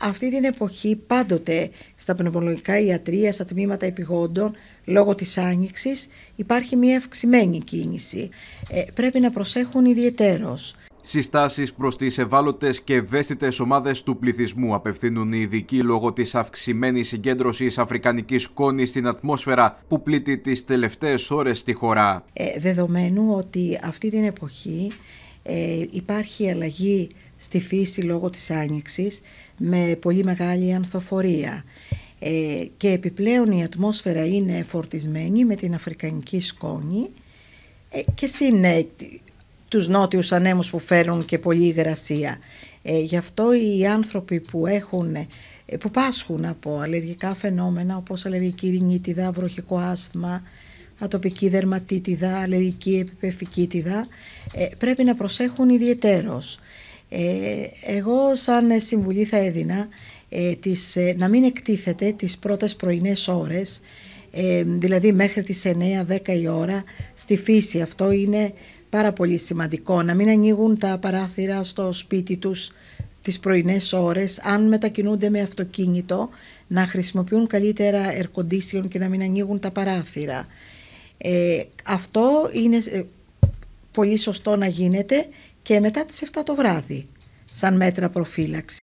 Αυτή την εποχή πάντοτε στα πνευμολογικά ιατρία, στα τμήματα επιγόντων, λόγω της άνοιξης υπάρχει μια αυξημένη κίνηση. Ε, πρέπει να προσέχουν ιδιαιτέρως. Συστάσεις προς τις ευάλωτες και ευαίσθητες ομάδες του πληθυσμού απευθύνουν οι ειδικοί λόγω της αυξημένης συγκέντρωσης αφρικανικής σκόνης στην ατμόσφαιρα που πλήττει τις τελευταίες ώρες στη χώρα. Ε, δεδομένου ότι αυτή την εποχή ε, υπάρχει αλλαγή στη φύση λόγω της άνοιξης με πολύ μεγάλη ανθοφορία ε, και επιπλέον η ατμόσφαιρα είναι φορτισμένη με την αφρικανική σκόνη ε, και συν τους νότιους ανέμους που φέρνουν και πολλή υγρασία. Ε, γι' αυτό οι άνθρωποι που έχουν ε, που πάσχουν από αλλεργικά φαινόμενα όπως αλλεργική ρινίτιδα, βροχικό άσθμα, ατοπική δερματίτιδα, αλλεργική επιπεφικίτιδα, πρέπει να προσέχουν ιδιαιτέρως. Ε, εγώ σαν συμβουλή θα έδινα ε, ε, να μην εκτίθεται τις πρώτες πρωινές ώρες, δηλαδή μέχρι τις 9-10 η ώρα στη φύση. Αυτό είναι πάρα πολύ σημαντικό. Να μην ανοίγουν τα παράθυρα στο σπίτι τους τις πρωινές ώρες, αν μετακινούνται με αυτοκίνητο, να χρησιμοποιούν καλύτερα air και να μην ανοίγουν τα παράθυρα. αυτό είναι πολύ σωστό να γίνεται και μετά τις 7 το βράδυ σαν μέτρα προφύλαξης.